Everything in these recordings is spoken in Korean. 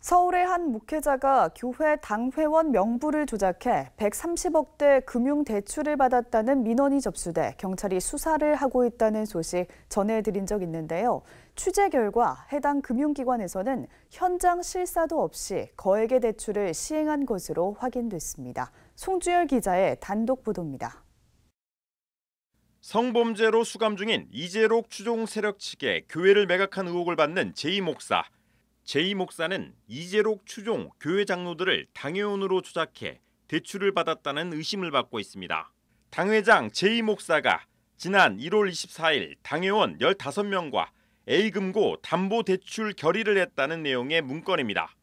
서울의 한 목회자가 교회 당회원 명부를 조작해 130억대 금융 대출을 받았다는 민원이 접수돼 경찰이 수사를 하고 있다는 소식 전해드린 적 있는데요. 취재 결과 해당 금융기관에서는 현장 실사도 없이 거액의 대출을 시행한 것으로 확인됐습니다. 송주열 기자의 단독 보도입니다. 성범죄로 수감 중인 이재록 추종 세력 측에 교회를 매각한 의혹을 받는 제이목사 제이 목사는 이재록 추종 교회 장로들을 당회원으로 조작해 대출을 받았다는 의심을 받고 있습니다. 당회장 제이 목사가 지난 1월 24일 당회원 15명과 A금고 담보 대출 결의를 했다는 내용의 문건입니다.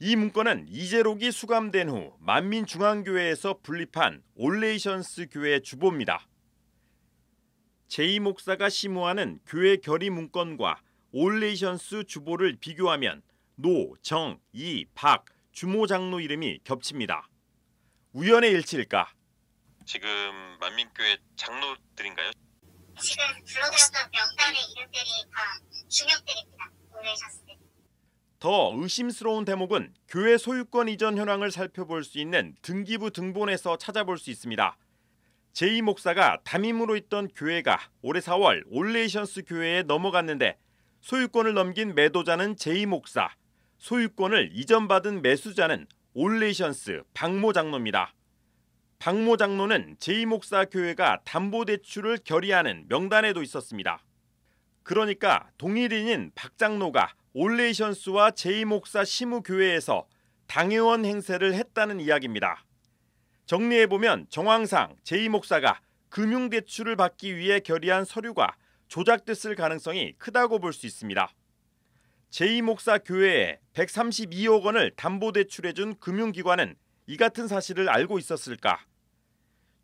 이 문건은 이재록이 수감된 후 만민중앙교회에서 분립한 올레이션스 교회 주보입니다. 제이 목사가 심호하는 교회 결의 문건과 올레이션스 주보를 비교하면 노, 정, 이, 박 주모 장로 이름이 겹칩니다. 우연의 일치일까? 지금 만민교회 장로들인가요? 지금 불러드렸던 명단의 이름들이 다 중역들입니다. 올레이션스. 더 의심스러운 대목은 교회 소유권 이전 현황을 살펴볼 수 있는 등기부 등본에서 찾아볼 수 있습니다. 제2 목사가 담임으로 있던 교회가 올해 4월 올레이션스 교회에 넘어갔는데 소유권을 넘긴 매도자는 제이목사 소유권을 이전받은 매수자는 올레이션스 박모 장로입니다. 박모 장로는 제이목사 교회가 담보대출을 결의하는 명단에도 있었습니다. 그러니까 동일인인 박 장로가 올레이션스와 제이목사 시무교회에서 당회원 행세를 했다는 이야기입니다. 정리해보면 정황상 제이목사가 금융대출을 받기 위해 결의한 서류가 조작됐을 가능성이 크다고 볼 수 있습니다. 제2목사 교회에 132억 원을 담보 대출해준 금융기관은 이 같은 사실을 알고 있었을까?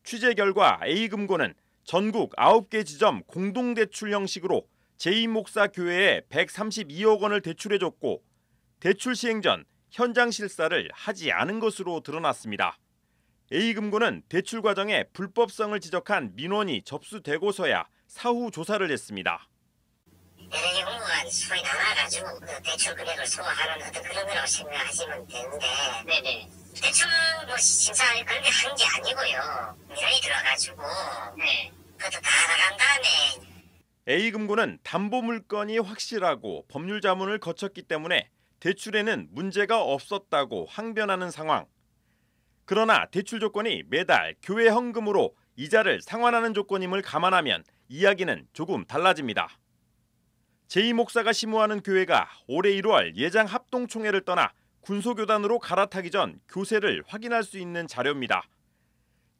취재 결과 A금고는 전국 9개 지점 공동대출 형식으로 제2목사 교회에 132억 원을 대출해줬고 대출 시행 전 현장 실사를 하지 않은 것으로 드러났습니다. A금고는 대출 과정에 불법성을 지적한 민원이 접수되고서야 사후 조사를 했습니다. 내년에 홍 소위 나눠가지고 대출 금액을 소화하는 어떤 그런 거라고 생각하시면 되는데 네네. 대출 뭐 심사 그렇게 하는 게 아니고요. 미련이 들어가지고 네. 그것도 다 나간 다음에 A금고는 담보 물건이 확실하고 법률 자문을 거쳤기 때문에 대출에는 문제가 없었다고 항변하는 상황. 그러나 대출 조건이 매달 교회 헌금으로 이자를 상환하는 조건임을 감안하면 이야기는 조금 달라집니다. 제이 목사가 심무하는 교회가 올해 1월 예장 합동총회를 떠나 군소교단으로 갈아타기 전 교세를 확인할 수 있는 자료입니다.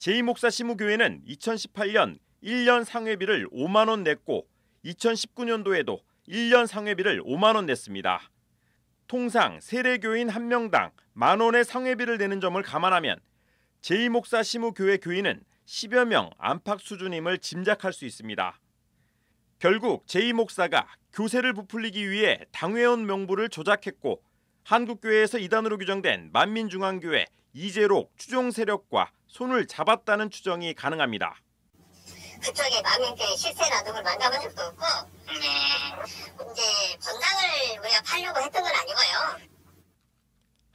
제이 목사 심무교회는 2018년 1년 상회비를 5만 원 냈고 2019년도에도 1년 상회비를 5만 원 냈습니다. 통상 세례교인 한 명당 만 원의 상회비를 내는 점을 감안하면 제이목사심무교회 교인은 10여 명 안팎 수준임을 짐작할 수 있습니다. 결국 제이 목사가 교세를 부풀리기 위해 당회원 명부를 조작했고 한국교회에서 이단으로 규정된 만민중앙교회 이재록 추종 세력과 손을 잡았다는 추정이 가능합니다. 그쪽에 만민교회 실세 나동을 만나본 적도 없고 네.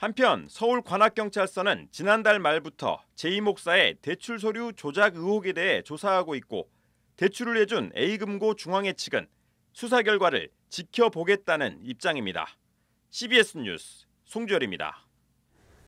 한편 서울 관악경찰서는 지난달 말부터 제이 목사의 대출 서류 조작 의혹에 대해 조사하고 있고 대출을 해준 A금고 중앙회 측은 수사 결과를 지켜보겠다는 입장입니다. CBS 뉴스 송주열입니다.